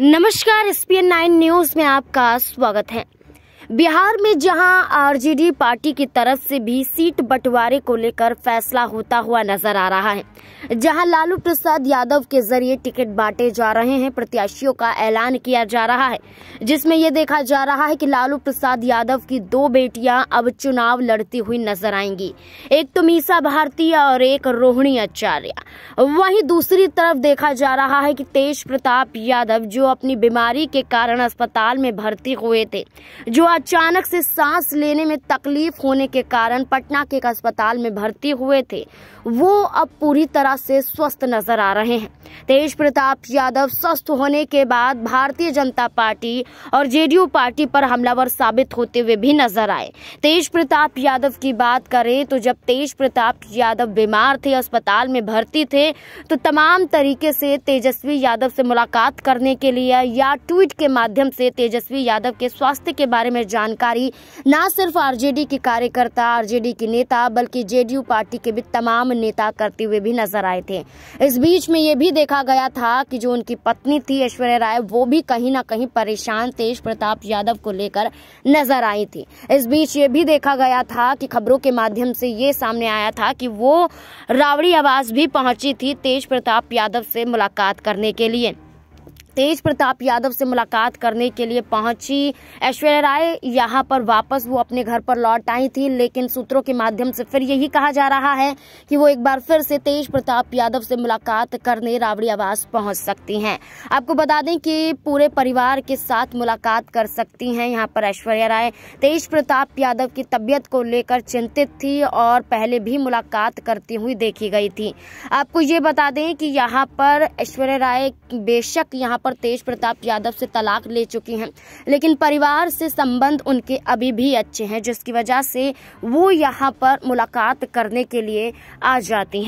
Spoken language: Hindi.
नमस्कार S P N nine news में आपका स्वागत है बिहार में जहां आरजेडी पार्टी की तरफ से भी सीट बंटवारे को लेकर फैसला होता हुआ नजर आ रहा है जहां लालू प्रसाद यादव के जरिए टिकट बांटे जा रहे हैं प्रत्याशियों का ऐलान किया जा रहा है जिसमें ये देखा जा रहा है कि लालू प्रसाद यादव की दो बेटियां अब चुनाव लड़ती हुई नजर आएंगी एक तो मीसा भारती और एक रोहिणी आचार्य वही दूसरी तरफ देखा जा रहा है की तेज प्रताप यादव जो अपनी बीमारी के कारण अस्पताल में भर्ती हुए थे जो अचानक से सांस लेने में तकलीफ होने के कारण पटना के एक अस्पताल में भर्ती हुए थे वो अब पूरी तरह से स्वस्थ नजर आ रहे हैं तेज प्रताप यादव स्वस्थ होने के बाद भारतीय जनता पार्टी और जेडीयू पार्टी पर हमलावर साबित होते हुए भी नजर आए तेज प्रताप यादव की बात करें तो जब तेज प्रताप यादव बीमार थे अस्पताल में भर्ती थे तो तमाम तरीके से तेजस्वी यादव से मुलाकात करने के लिए या ट्वीट के माध्यम से तेजस्वी यादव के स्वास्थ्य के बारे में जानकारी न सिर्फ आरजेडी के कार्यकर्ता आरजेडी के नेता बल्कि जेडीयू पार्टी के भी तमाम नेता करते हुए भी नजर आए थे इस बीच में ये भी देखा गया था कि जो उनकी पत्नी थी ऐश्वर्या राय वो भी कहीं ना कहीं परेशान तेज प्रताप यादव को लेकर नजर आई थी इस बीच ये भी देखा गया था कि खबरों के माध्यम से ये सामने आया था कि वो रावड़ी आवास भी पहुंची थी तेज प्रताप यादव से मुलाकात करने के लिए तेज प्रताप यादव से मुलाकात करने के लिए पहुंची ऐश्वर्या राय यहाँ पर वापस वो अपने घर पर लौट आई थी लेकिन सूत्रों के माध्यम से फिर यही कहा जा रहा है कि वो एक बार फिर से तेज प्रताप यादव से मुलाकात करने रावड़ी आवास पहुंच सकती हैं आपको बता दें कि पूरे परिवार के साथ मुलाकात कर सकती हैं यहाँ पर ऐश्वर्या राय तेज प्रताप यादव की तबीयत को लेकर चिंतित थी और पहले भी मुलाकात करती हुई देखी गई थी आपको ये बता दें कि यहाँ पर ऐश्वर्या राय बेशक यहाँ पर तेज प्रताप यादव से तलाक ले चुकी हैं लेकिन परिवार से संबंध उनके अभी भी अच्छे हैं जिसकी वजह से वो यहाँ पर मुलाकात करने के लिए आ जाती हैं